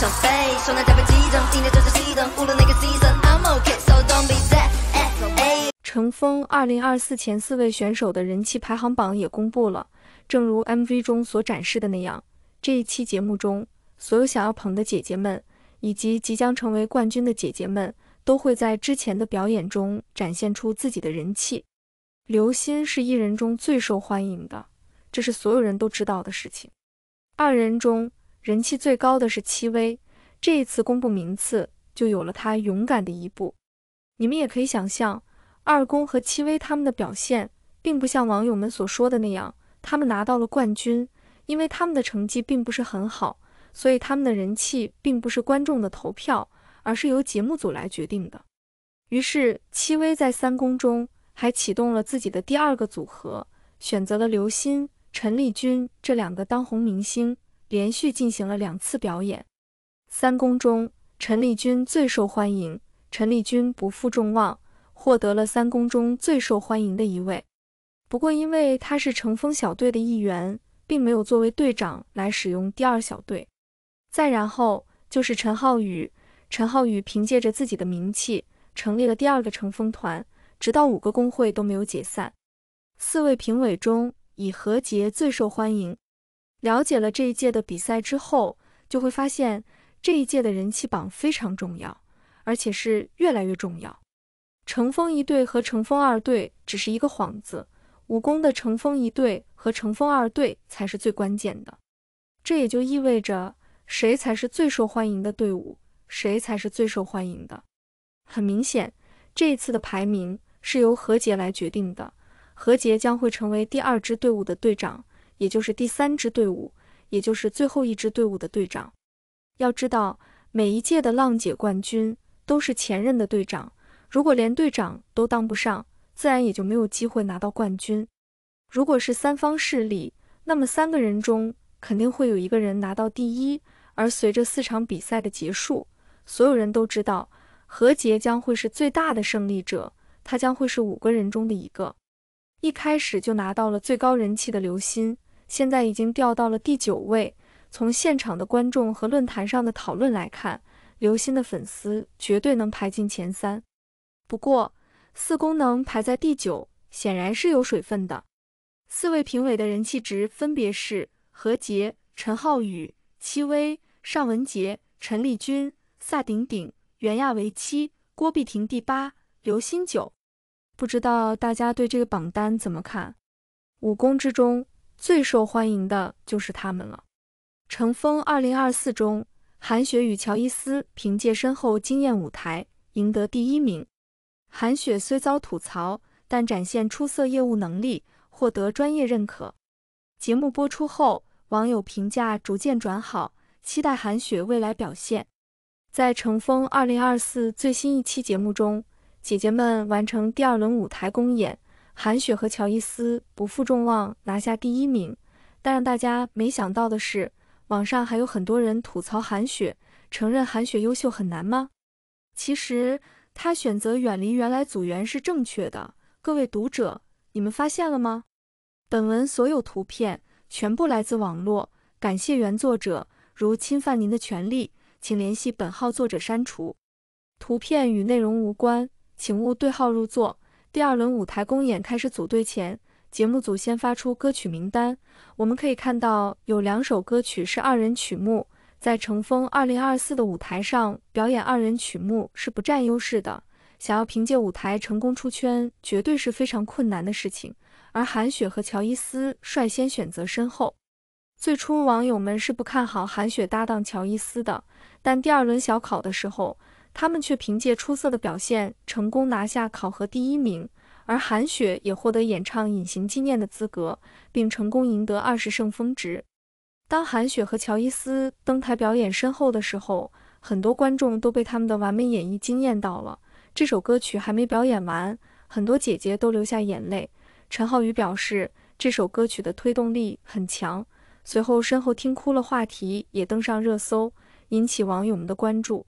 就是个 I'm season okay，so don't be sad 乘风二零二四前四位选手的人气排行榜也公布了。正如 MV 中所展示的那样，这一期节目中，所有想要捧的姐姐们，以及即将成为冠军的姐姐们，都会在之前的表演中展现出自己的人气。刘忻是艺人中最受欢迎的，这是所有人都知道的事情。二人中。人气最高的是戚薇，这一次公布名次就有了他勇敢的一步。你们也可以想象，二宫和戚薇他们的表现，并不像网友们所说的那样，他们拿到了冠军，因为他们的成绩并不是很好，所以他们的人气并不是观众的投票，而是由节目组来决定的。于是，戚薇在三宫中还启动了自己的第二个组合，选择了刘心、陈丽君这两个当红明星。连续进行了两次表演，三公中陈立军最受欢迎。陈立军不负众望，获得了三公中最受欢迎的一位。不过因为他是乘风小队的一员，并没有作为队长来使用第二小队。再然后就是陈浩宇，陈浩宇凭借着自己的名气成立了第二个乘风团，直到五个工会都没有解散。四位评委中，以何洁最受欢迎。了解了这一届的比赛之后，就会发现这一届的人气榜非常重要，而且是越来越重要。乘风一队和乘风二队只是一个幌子，武功的乘风一队和乘风二队才是最关键的。这也就意味着，谁才是最受欢迎的队伍，谁才是最受欢迎的。很明显，这一次的排名是由何洁来决定的，何洁将会成为第二支队伍的队长。也就是第三支队伍，也就是最后一支队伍的队长。要知道，每一届的浪姐冠军都是前任的队长。如果连队长都当不上，自然也就没有机会拿到冠军。如果是三方势力，那么三个人中肯定会有一个人拿到第一。而随着四场比赛的结束，所有人都知道何洁将会是最大的胜利者，她将会是五个人中的一个，一开始就拿到了最高人气的刘鑫，现在已经掉到了第九位。从现场的观众和论坛上的讨论来看，刘鑫的粉丝绝对能排进前三。不过，四功能排在第九，显然是有水分的。四位评委的人气值分别是何洁、陈浩宇、戚薇、尚雯婕、陈丽君、萨顶顶、袁娅维七，郭碧婷第八，刘鑫九。不知道大家对这个榜单怎么看？五功之中。最受欢迎的就是他们了。乘风二零二四中，韩雪与乔伊斯凭借深厚经验舞台赢得第一名。韩雪虽遭吐槽，但展现出色业务能力，获得专业认可。节目播出后，网友评价逐渐转好，期待韩雪未来表现。在乘风二零二四最新一期节目中，姐姐们完成第二轮舞台公演。韩雪和乔伊斯不负众望拿下第一名，但让大家没想到的是，网上还有很多人吐槽韩雪，承认韩雪优秀很难吗？其实她选择远离原来组员是正确的。各位读者，你们发现了吗？本文所有图片全部来自网络，感谢原作者。如侵犯您的权利，请联系本号作者删除。图片与内容无关，请勿对号入座。第二轮舞台公演开始组队前，节目组先发出歌曲名单。我们可以看到，有两首歌曲是二人曲目。在《乘风二零二四》的舞台上表演二人曲目是不占优势的，想要凭借舞台成功出圈，绝对是非常困难的事情。而韩雪和乔伊斯率先选择身后。最初网友们是不看好韩雪搭档乔伊斯的，但第二轮小考的时候。他们却凭借出色的表现，成功拿下考核第一名，而韩雪也获得演唱《隐形纪念》的资格，并成功赢得二十胜峰值。当韩雪和乔伊斯登台表演身后的时候，很多观众都被他们的完美演绎惊艳到了。这首歌曲还没表演完，很多姐姐都流下眼泪。陈浩宇表示，这首歌曲的推动力很强。随后，身后听哭了话题也登上热搜，引起网友们的关注。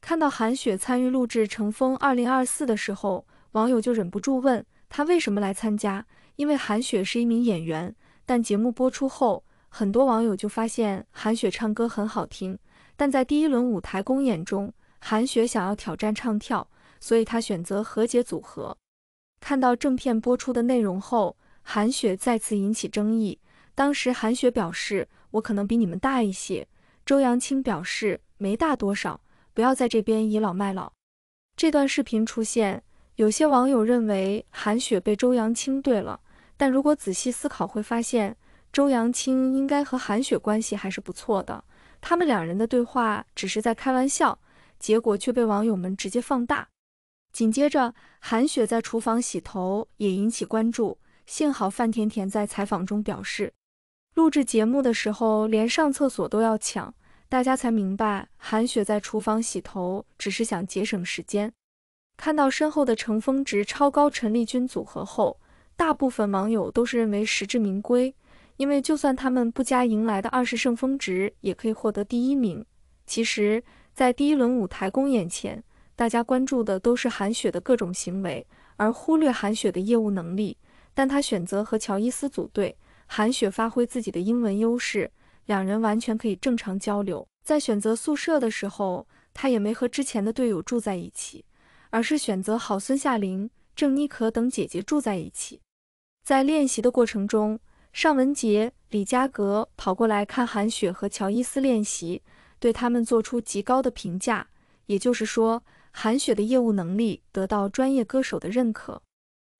看到韩雪参与录制《乘风二零二四》的时候，网友就忍不住问她为什么来参加。因为韩雪是一名演员，但节目播出后，很多网友就发现韩雪唱歌很好听。但在第一轮舞台公演中，韩雪想要挑战唱跳，所以她选择和解组合。看到正片播出的内容后，韩雪再次引起争议。当时韩雪表示：“我可能比你们大一些。”周扬青表示：“没大多少。”不要在这边倚老卖老。这段视频出现，有些网友认为韩雪被周扬青对了，但如果仔细思考，会发现周扬青应该和韩雪关系还是不错的。他们两人的对话只是在开玩笑，结果却被网友们直接放大。紧接着，韩雪在厨房洗头也引起关注，幸好范甜甜在采访中表示，录制节目的时候连上厕所都要抢。大家才明白，韩雪在厨房洗头只是想节省时间。看到身后的乘风值超高陈丽君组合后，大部分网友都是认为实至名归，因为就算他们不加迎来的二十胜风值，也可以获得第一名。其实，在第一轮舞台公演前，大家关注的都是韩雪的各种行为，而忽略韩雪的业务能力。但她选择和乔伊斯组队，韩雪发挥自己的英文优势。两人完全可以正常交流。在选择宿舍的时候，他也没和之前的队友住在一起，而是选择好孙夏玲、郑妮可等姐姐住在一起。在练习的过程中，尚文杰、李佳格跑过来看韩雪和乔伊斯练习，对他们做出极高的评价。也就是说，韩雪的业务能力得到专业歌手的认可。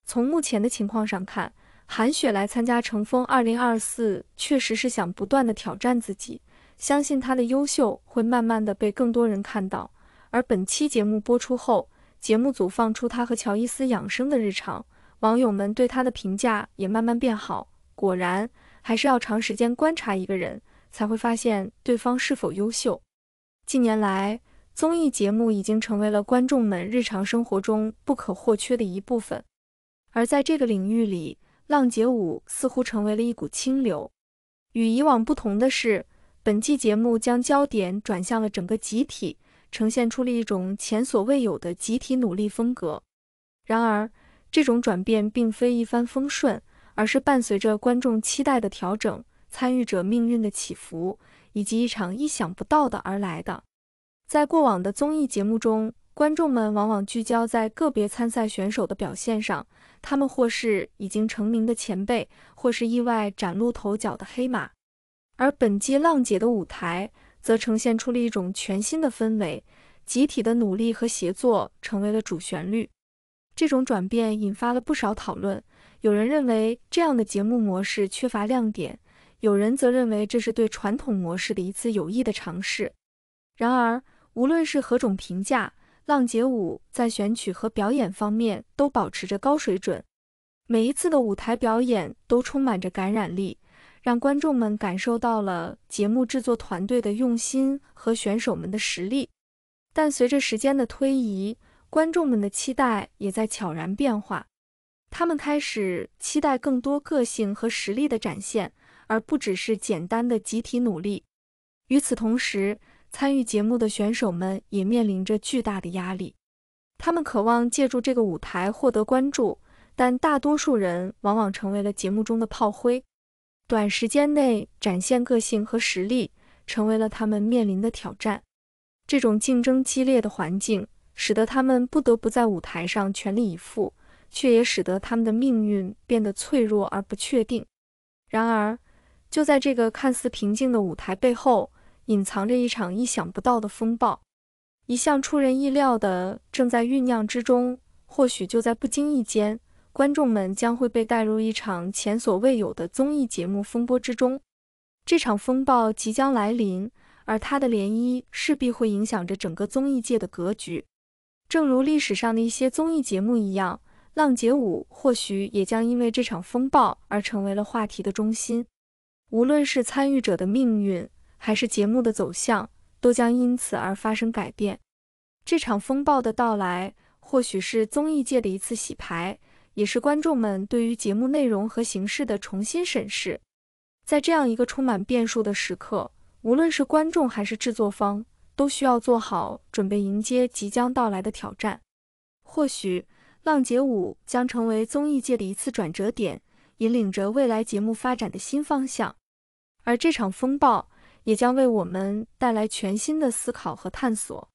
从目前的情况上看。韩雪来参加《乘风二零二四》，确实是想不断的挑战自己。相信她的优秀会慢慢的被更多人看到。而本期节目播出后，节目组放出她和乔伊斯养生的日常，网友们对她的评价也慢慢变好。果然，还是要长时间观察一个人，才会发现对方是否优秀。近年来，综艺节目已经成为了观众们日常生活中不可或缺的一部分，而在这个领域里，浪姐五似乎成为了一股清流。与以往不同的是，本季节目将焦点转向了整个集体，呈现出了一种前所未有的集体努力风格。然而，这种转变并非一帆风顺，而是伴随着观众期待的调整、参与者命运的起伏，以及一场意想不到的而来的。在过往的综艺节目中，观众们往往聚焦在个别参赛选手的表现上，他们或是已经成名的前辈，或是意外崭露头角的黑马。而本季《浪姐》的舞台则呈现出了一种全新的氛围，集体的努力和协作成为了主旋律。这种转变引发了不少讨论，有人认为这样的节目模式缺乏亮点，有人则认为这是对传统模式的一次有益的尝试。然而，无论是何种评价，浪姐舞在选曲和表演方面都保持着高水准，每一次的舞台表演都充满着感染力，让观众们感受到了节目制作团队的用心和选手们的实力。但随着时间的推移，观众们的期待也在悄然变化，他们开始期待更多个性和实力的展现，而不只是简单的集体努力。与此同时，参与节目的选手们也面临着巨大的压力，他们渴望借助这个舞台获得关注，但大多数人往往成为了节目中的炮灰。短时间内展现个性和实力，成为了他们面临的挑战。这种竞争激烈的环境，使得他们不得不在舞台上全力以赴，却也使得他们的命运变得脆弱而不确定。然而，就在这个看似平静的舞台背后，隐藏着一场意想不到的风暴，一向出人意料的正在酝酿之中。或许就在不经意间，观众们将会被带入一场前所未有的综艺节目风波之中。这场风暴即将来临，而它的涟漪势必会影响着整个综艺界的格局。正如历史上的一些综艺节目一样，浪姐五或许也将因为这场风暴而成为了话题的中心。无论是参与者的命运，还是节目的走向都将因此而发生改变。这场风暴的到来，或许是综艺界的一次洗牌，也是观众们对于节目内容和形式的重新审视。在这样一个充满变数的时刻，无论是观众还是制作方，都需要做好准备，迎接即将到来的挑战。或许，浪姐五将成为综艺界的一次转折点，引领着未来节目发展的新方向。而这场风暴。也将为我们带来全新的思考和探索。